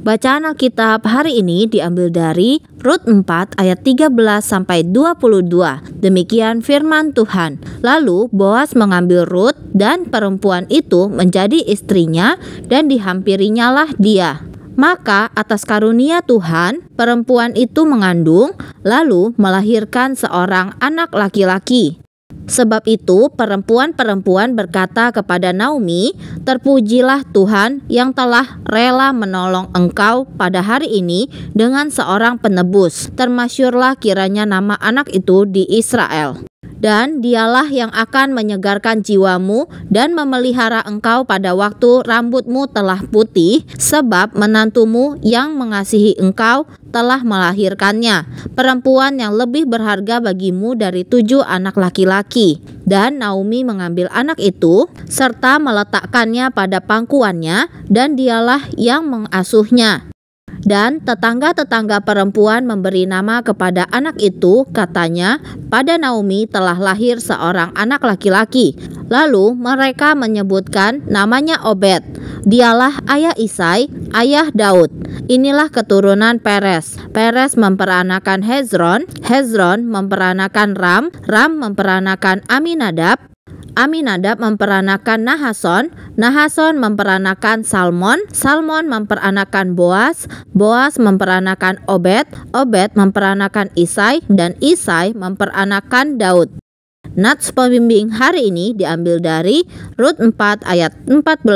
Bacaan Alkitab hari ini diambil dari Rut 4 ayat 13 sampai 22. Demikian firman Tuhan. Lalu Boas mengambil Rut dan perempuan itu menjadi istrinya dan dihampirinyalah dia. Maka atas karunia Tuhan, perempuan itu mengandung lalu melahirkan seorang anak laki-laki. Sebab itu, perempuan-perempuan berkata kepada Naomi, "Terpujilah Tuhan yang telah rela menolong engkau pada hari ini dengan seorang penebus. Termasyurlah kiranya nama anak itu di Israel." dan dialah yang akan menyegarkan jiwamu dan memelihara engkau pada waktu rambutmu telah putih, sebab menantumu yang mengasihi engkau telah melahirkannya, perempuan yang lebih berharga bagimu dari tujuh anak laki-laki. Dan Naomi mengambil anak itu, serta meletakkannya pada pangkuannya, dan dialah yang mengasuhnya. Dan tetangga-tetangga perempuan memberi nama kepada anak itu, katanya, pada Naomi telah lahir seorang anak laki-laki. Lalu mereka menyebutkan namanya Obed. Dialah ayah Isai, ayah Daud. Inilah keturunan Peres. Peres memperanakan Hezron, Hezron memperanakan Ram, Ram memperanakan Aminadab, Aminadab memperanakan Nahason, Nahason memperanakan Salmon, Salmon memperanakan Boas, Boas memperanakan Obed, Obed memperanakan Isai, dan Isai memperanakan Daud. Nats pembimbing hari ini diambil dari Rut 4 ayat 14.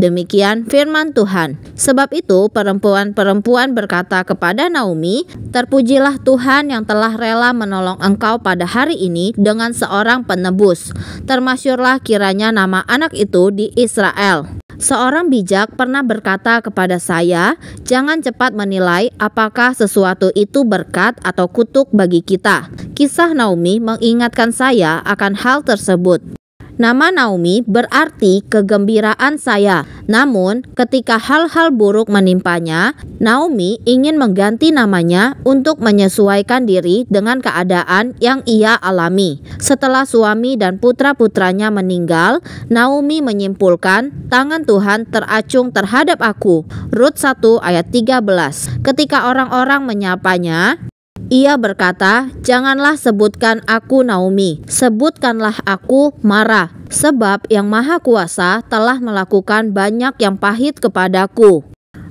Demikian firman Tuhan. Sebab itu perempuan-perempuan berkata kepada Naomi, Terpujilah Tuhan yang telah rela menolong engkau pada hari ini dengan seorang penebus. Termasyurlah kiranya nama anak itu di Israel. Seorang bijak pernah berkata kepada saya, "Jangan cepat menilai apakah sesuatu itu berkat atau kutuk bagi kita." Kisah Naomi mengingatkan saya akan hal tersebut. Nama Naomi berarti kegembiraan saya. Namun, ketika hal-hal buruk menimpanya, Naomi ingin mengganti namanya untuk menyesuaikan diri dengan keadaan yang ia alami. Setelah suami dan putra-putranya meninggal, Naomi menyimpulkan, tangan Tuhan teracung terhadap aku. Rut 1 ayat 13. Ketika orang-orang menyapanya, ia berkata, "Janganlah sebutkan aku Naomi, sebutkanlah aku Mara, sebab Yang Maha Kuasa telah melakukan banyak yang pahit kepadaku."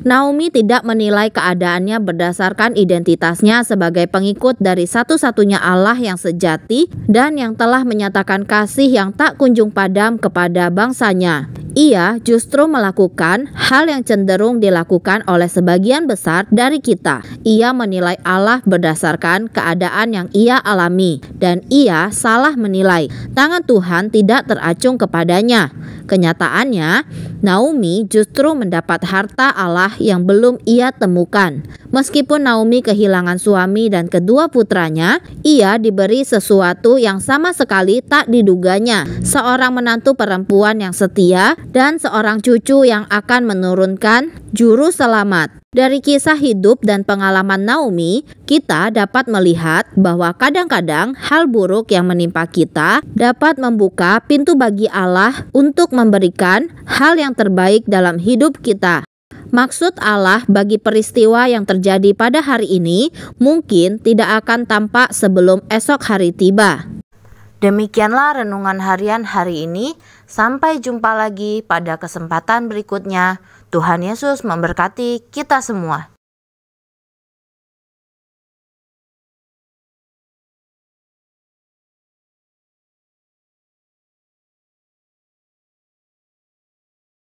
Naomi tidak menilai keadaannya berdasarkan identitasnya sebagai pengikut dari satu-satunya Allah yang sejati dan yang telah menyatakan kasih yang tak kunjung padam kepada bangsanya. Ia justru melakukan hal yang cenderung dilakukan oleh sebagian besar dari kita. Ia menilai Allah berdasarkan keadaan yang ia alami, dan ia salah menilai. Tangan Tuhan tidak teracung kepadanya. Kenyataannya, Naomi justru mendapat harta Allah yang belum ia temukan. Meskipun Naomi kehilangan suami dan kedua putranya, ia diberi sesuatu yang sama sekali tak diduganya. Seorang menantu perempuan yang setia dan seorang cucu yang akan menurunkan juru selamat. Dari kisah hidup dan pengalaman Naomi, kita dapat melihat bahwa kadang-kadang hal buruk yang menimpa kita dapat membuka pintu bagi Allah untuk memberikan hal yang terbaik dalam hidup kita. Maksud Allah bagi peristiwa yang terjadi pada hari ini mungkin tidak akan tampak sebelum esok hari tiba. Demikianlah renungan harian hari ini. Sampai jumpa lagi pada kesempatan berikutnya. Tuhan Yesus memberkati kita semua.